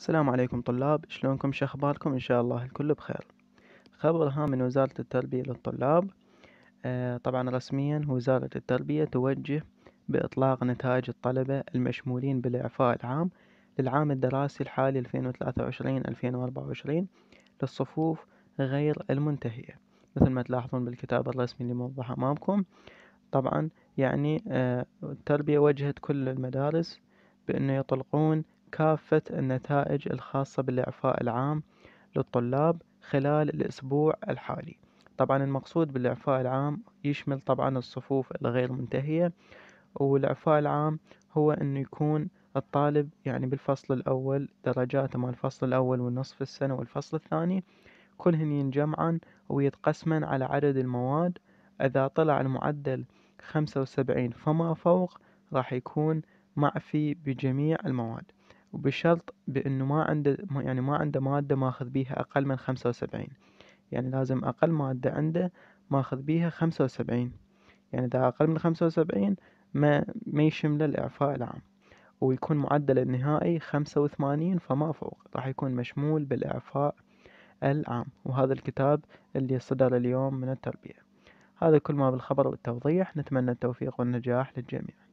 السلام عليكم طلاب شلونكم شخباركم إن شاء الله الكل بخير خبر هام من وزارة التربية للطلاب آه طبعا رسميا وزارة التربية توجه بإطلاق نتائج الطلبة المشمولين بالإعفاء العام للعام الدراسي الحالي 2023-2024 للصفوف غير المنتهية مثل ما تلاحظون بالكتاب الرسمي اللي موضح أمامكم طبعا يعني آه التربية وجهت كل المدارس بأنه يطلقون كافة النتائج الخاصة بالإعفاء العام للطلاب خلال الأسبوع الحالي طبعا المقصود بالإعفاء العام يشمل طبعا الصفوف الغير منتهية والإعفاء العام هو أنه يكون الطالب يعني بالفصل الأول درجاته مال الفصل الأول والنصف السنة والفصل الثاني كلهن ينجمعن ويتقسمن على عدد المواد إذا طلع المعدل خمسة وسبعين فما فوق راح يكون معفي بجميع المواد وبشرط بأنه ما عنده يعني ما عنده مادة ماخذ بيها أقل من خمسة وسبعين يعني لازم أقل مادة عنده ماخذ بيها خمسة وسبعين يعني إذا أقل من خمسة وسبعين ما ما يشمله الإعفاء العام ويكون معدل النهائي خمسة وثمانين فما فوق راح يكون مشمول بالإعفاء العام وهذا الكتاب اللي صدر اليوم من التربية هذا كل ما بالخبر والتوضيح نتمنى التوفيق والنجاح للجميع